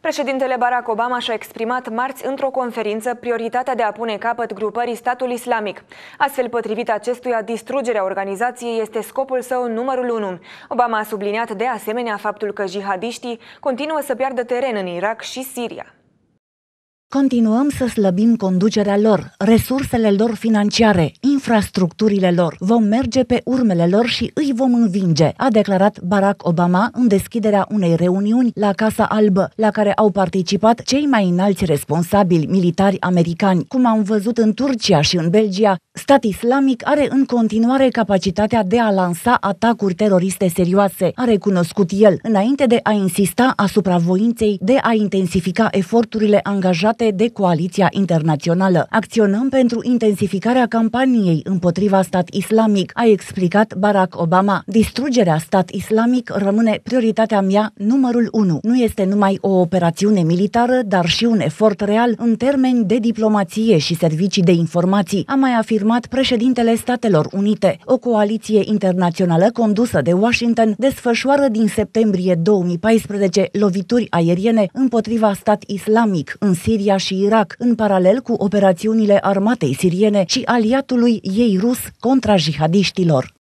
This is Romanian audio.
Președintele Barack Obama și-a exprimat marți într-o conferință prioritatea de a pune capăt grupării statul islamic. Astfel, potrivit acestuia, distrugerea organizației este scopul său numărul unu. Obama a subliniat de asemenea faptul că jihadiștii continuă să piardă teren în Irak și Siria. Continuăm să slăbim conducerea lor, resursele lor financiare, infrastructurile lor. Vom merge pe urmele lor și îi vom învinge, a declarat Barack Obama în deschiderea unei reuniuni la Casa Albă, la care au participat cei mai înalți responsabili militari americani. Cum am văzut în Turcia și în Belgia, stat islamic are în continuare capacitatea de a lansa atacuri teroriste serioase, a recunoscut el, înainte de a insista asupra voinței de a intensifica eforturile angajate parte de Coaliția Internațională. Acționăm pentru intensificarea campaniei împotriva stat islamic, a explicat Barack Obama. Distrugerea stat islamic rămâne prioritatea mea numărul 1. Nu este numai o operațiune militară, dar și un efort real în termeni de diplomație și servicii de informații, a mai afirmat președintele Statelor Unite. O coaliție internațională condusă de Washington desfășoară din septembrie 2014 lovituri aeriene împotriva stat islamic în Siria Siria și Irak, în paralel cu operațiunile armatei siriene și aliatului ei rus contra jihadiștilor.